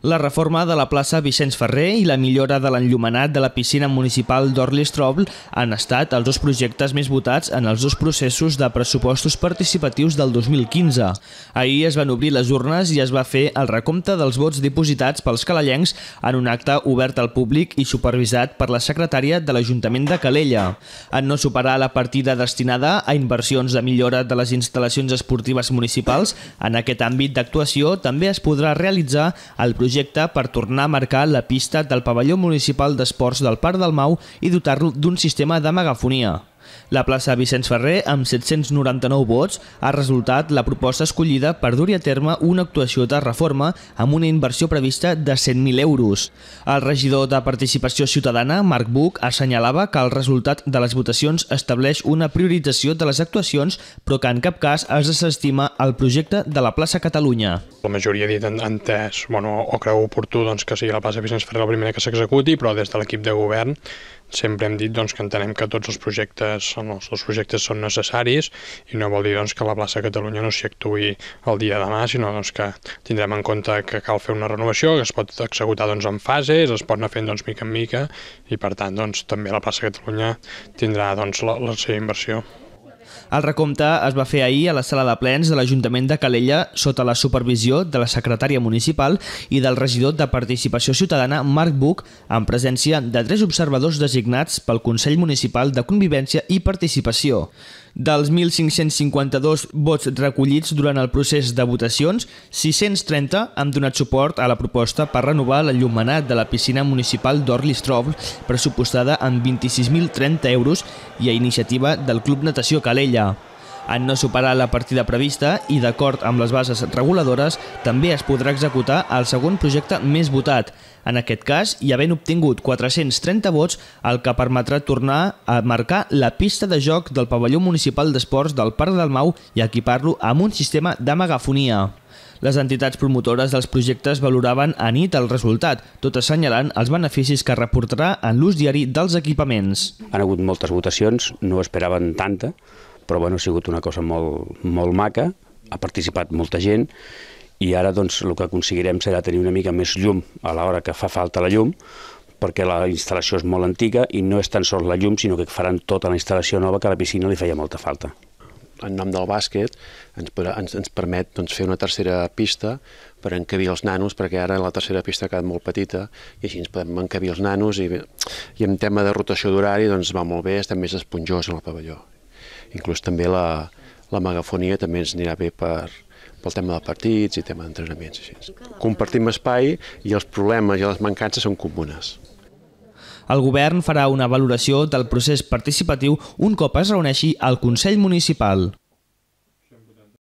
La reforma de la plaça Vicenç Ferrer i la millora de l'enllumenat de la piscina municipal d'Orlistroble han estat els dos projectes més votats en els dos processos de pressupostos participatius del 2015. Ahir es van obrir les urnes i es va fer el recompte dels vots dipositats pels calallencs en un acte obert al públic i supervisat per la secretària de l'Ajuntament de Calella. En no superar la partida destinada a inversions de millora de les instal·lacions esportives municipals, en aquest àmbit d'actuació també es podrà realitzar el projecte projecte per tornar a marcar la pista del pavelló municipal d'esports del Parc del Mau i dotar-lo d'un sistema de megafonia. La plaça Vicenç Ferrer, amb 799 vots, ha resultat la proposta escollida per dur a terme una actuació de reforma amb una inversió prevista de 100.000 euros. El regidor de Participació Ciutadana, Marc Buch, assenyalava que el resultat de les votacions estableix una priorització de les actuacions, però que en cap cas es desestima el projecte de la plaça Catalunya. La majoria ha dit entès bueno, o creu oportú doncs, que sigui la plaça Vicenç Ferrer la primera que s'executi, però des de l'equip de govern sempre hem dit doncs, que entenem que tots els projectes, els dos projectes són necessaris i no vol dir doncs, que la plaça Catalunya no s'hi actuï el dia de demà, sinó doncs, que tindrem en compte que cal fer una renovació, que es pot executar doncs, en fases, es pot anar fent doncs, mica en mica i per tant doncs, també la plaça Catalunya tindrà doncs, la, la seva inversió. El recompte es va fer ahir a la sala de plens de l'Ajuntament de Calella sota la supervisió de la secretària municipal i del regidor de Participació Ciutadana, Marc Buch, en presència de tres observadors designats pel Consell Municipal de Convivència i Participació. Dels 1.552 vots recollits durant el procés de votacions, 630 han donat suport a la proposta per renovar l'enllumenat de la piscina municipal d'Orlistrov, pressupostada en 26.030 euros i a iniciativa del Club Natació Calella en no superar la partida prevista i d'acord amb les bases reguladores també es podrà executar el segon projecte més votat. En aquest cas, i havent obtingut 430 vots, el que permetrà tornar a marcar la pista de joc del pavelló municipal d'esports del Parc del Mau i equipar-lo amb un sistema de megafonia. Les entitats promotores dels projectes valoraven a nit el resultat, tot assenyalant els beneficis que reportarà en l'ús diari dels equipaments. Han hagut moltes votacions, no esperaven tanta, però bueno, ha sigut una cosa molt, molt maca, ha participat molta gent i ara doncs, el que aconseguirem serà tenir una mica més llum a l'hora que fa falta la llum, perquè la instal·lació és molt antiga i no és tan sols la llum, sinó que faran tota la instal·lació nova que a la piscina li feia molta falta. En nom del bàsquet ens, ens, ens permet doncs, fer una tercera pista per encabir els nanos, perquè ara la tercera pista ha quedat molt petita i així ens podem encabir els nanos i, i en tema de rotació d'horari doncs, va molt bé, estem més esponjós en el pavelló. Inclús també la, la megafonia també ens anirà bé per, pel tema de partits i tema d'entrenaments. Així. Compartim espai i els problemes i les mancances són comunes. El govern farà una valoració del procés participatiu un cop es reuneixi al Consell Municipal.